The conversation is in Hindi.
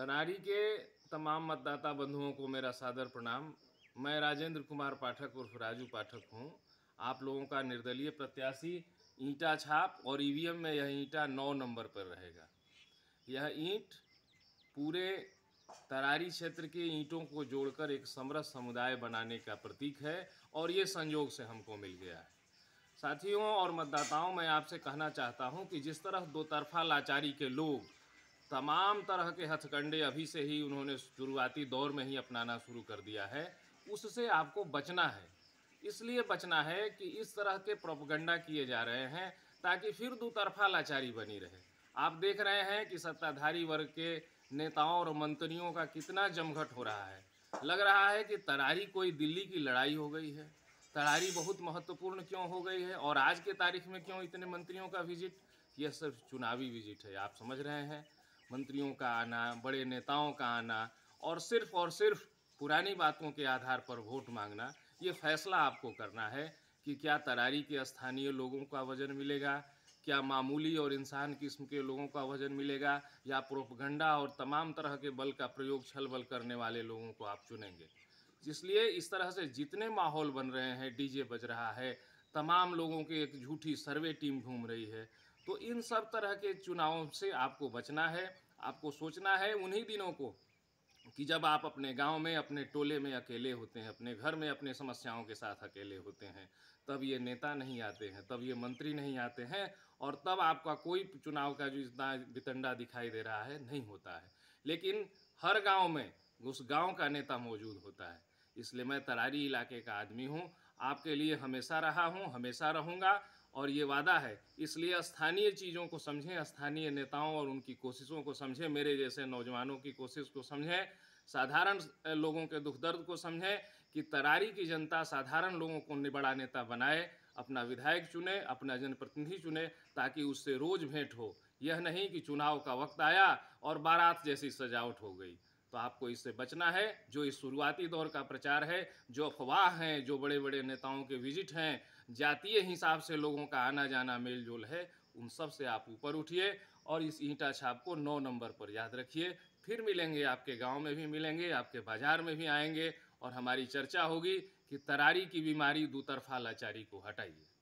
तनारी के तमाम मतदाता बंधुओं को मेरा सादर प्रणाम मैं राजेंद्र कुमार पाठक उर्फ राजू पाठक हूँ आप लोगों का निर्दलीय प्रत्याशी ईंटा छाप और ईवीएम में यह ईंटा नौ नंबर पर रहेगा यह ईंट पूरे तरारी क्षेत्र के ईंटों को जोड़कर एक समरस समुदाय बनाने का प्रतीक है और ये संयोग से हमको मिल गया है साथियों और मतदाताओं मैं आपसे कहना चाहता हूँ कि जिस तरह दो तरफा लाचारी के लोग तमाम तरह के हथकंडे अभी से ही उन्होंने शुरुआती दौर में ही अपनाना शुरू कर दिया है उससे आपको बचना है इसलिए बचना है कि इस तरह के प्रोपगंडा किए जा रहे हैं ताकि फिर तरफा लाचारी बनी रहे आप देख रहे हैं कि सत्ताधारी वर्ग के नेताओं और मंत्रियों का कितना जमघट हो रहा है लग रहा है कि तरारी कोई दिल्ली की लड़ाई हो गई है तरारी बहुत महत्वपूर्ण क्यों हो गई है और आज के तारीख में क्यों इतने मंत्रियों का विजिट यह सब चुनावी विजिट है आप समझ रहे हैं मंत्रियों का आना बड़े नेताओं का आना और सिर्फ और सिर्फ पुरानी बातों के आधार पर वोट मांगना ये फैसला आपको करना है कि क्या तरारी के स्थानीय लोगों का वजन मिलेगा क्या मामूली और इंसान किस्म के लोगों का वजन मिलेगा या प्रोपगंडा और तमाम तरह के बल का प्रयोग छल बल करने वाले लोगों को आप चुनेंगे इसलिए इस तरह से जितने माहौल बन रहे हैं डीजे बज रहा है तमाम लोगों के एक झूठी सर्वे टीम घूम रही है तो इन सब तरह के चुनावों से आपको बचना है आपको सोचना है उन्हीं दिनों को कि जब आप अपने गांव में अपने टोले में अकेले होते हैं अपने घर में अपने समस्याओं के साथ अकेले होते हैं तब ये नेता नहीं आते हैं तब ये मंत्री नहीं आते हैं और तब आपका कोई चुनाव का जो इतना बितंडा दिखाई दे रहा है नहीं होता है लेकिन हर गांव में उस गांव का नेता मौजूद होता है इसलिए मैं तरारी इलाके का आदमी हूँ आपके लिए हमेशा रहा हूँ हमेशा रहूँगा और ये वादा है इसलिए स्थानीय चीज़ों को समझें स्थानीय नेताओं और उनकी कोशिशों को समझें मेरे जैसे नौजवानों की कोशिश को समझें साधारण लोगों के दुख दर्द को समझें कि तरारी की जनता साधारण लोगों को निबड़ा नेता बनाए अपना विधायक चुने अपना जनप्रतिनिधि चुने ताकि उससे रोज़ भेंट हो यह नहीं कि चुनाव का वक्त आया और बारात जैसी सजावट हो गई तो आपको इससे बचना है जो इस शुरुआती दौर का प्रचार है जो अफवाह हैं जो बड़े बड़े नेताओं के विजिट हैं जातीय हिसाब से लोगों का आना जाना मेल जोल है उन सब से आप ऊपर उठिए और इस ईंटा छाप को नौ नंबर पर याद रखिए फिर मिलेंगे आपके गांव में भी मिलेंगे आपके बाजार में भी आएंगे और हमारी चर्चा होगी कि तरारी की बीमारी दोतरफा लाचारी को हटाइए